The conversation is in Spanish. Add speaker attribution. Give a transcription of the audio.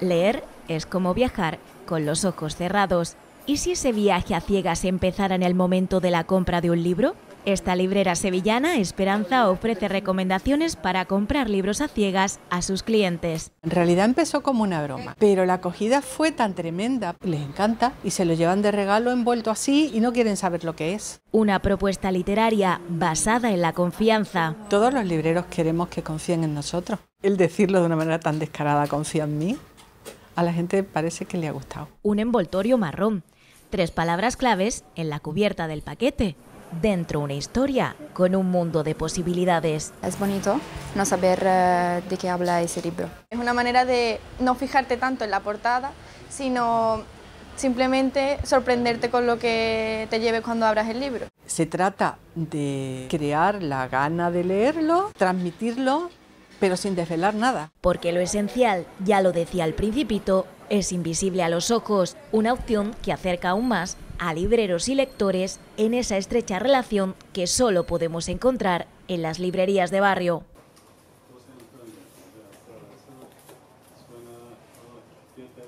Speaker 1: Leer es como viajar con los ojos cerrados. ¿Y si ese viaje a ciegas empezara en el momento de la compra de un libro? Esta librera sevillana, Esperanza, ofrece recomendaciones para comprar libros a ciegas a
Speaker 2: sus clientes. En realidad empezó como una broma, pero la acogida fue tan tremenda, les encanta y se lo llevan de regalo envuelto así y no quieren saber lo que es. Una propuesta literaria basada en la confianza. Todos los libreros queremos que confíen en nosotros. El decirlo de una manera tan descarada, confía en mí, a la gente parece que le ha gustado. Un envoltorio marrón. Tres palabras claves en la cubierta del paquete. Dentro una
Speaker 1: historia con un mundo de posibilidades. Es bonito
Speaker 3: no saber eh, de qué habla ese libro. Es una manera de no fijarte tanto en la portada, sino simplemente sorprenderte con lo que te lleves cuando abras el libro.
Speaker 4: Se trata
Speaker 2: de crear la gana de leerlo, transmitirlo pero sin desvelar nada. Porque lo esencial, ya lo decía el principito, es invisible a los ojos, una
Speaker 1: opción que acerca aún más a libreros y lectores en esa estrecha relación que solo podemos encontrar en las librerías de barrio.